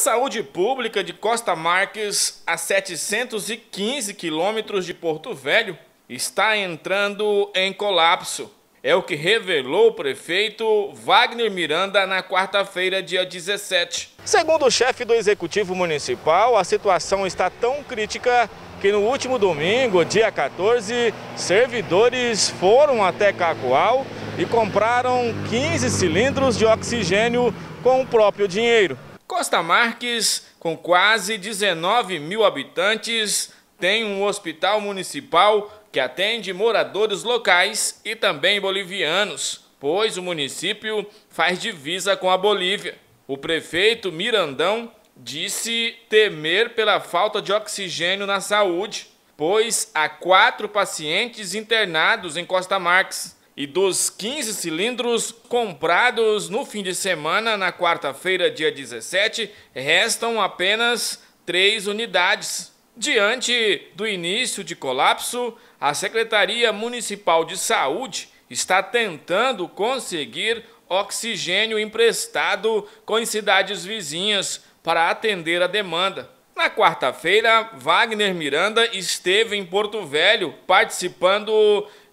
saúde pública de Costa Marques, a 715 quilômetros de Porto Velho, está entrando em colapso. É o que revelou o prefeito Wagner Miranda na quarta-feira, dia 17. Segundo o chefe do Executivo Municipal, a situação está tão crítica que no último domingo, dia 14, servidores foram até Cacoal e compraram 15 cilindros de oxigênio com o próprio dinheiro. Costa Marques, com quase 19 mil habitantes, tem um hospital municipal que atende moradores locais e também bolivianos, pois o município faz divisa com a Bolívia. O prefeito Mirandão disse temer pela falta de oxigênio na saúde, pois há quatro pacientes internados em Costa Marques e dos 15 cilindros comprados no fim de semana, na quarta-feira, dia 17, restam apenas 3 unidades. Diante do início de colapso, a Secretaria Municipal de Saúde está tentando conseguir oxigênio emprestado com cidades vizinhas para atender a demanda. Na quarta-feira, Wagner Miranda esteve em Porto Velho participando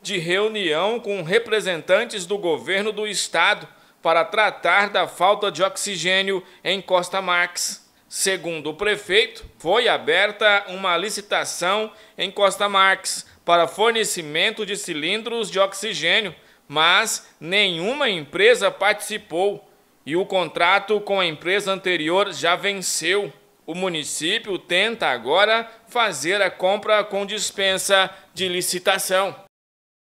de reunião com representantes do governo do estado para tratar da falta de oxigênio em Costa Marques. Segundo o prefeito, foi aberta uma licitação em Costa Marques para fornecimento de cilindros de oxigênio, mas nenhuma empresa participou e o contrato com a empresa anterior já venceu. O município tenta agora fazer a compra com dispensa de licitação.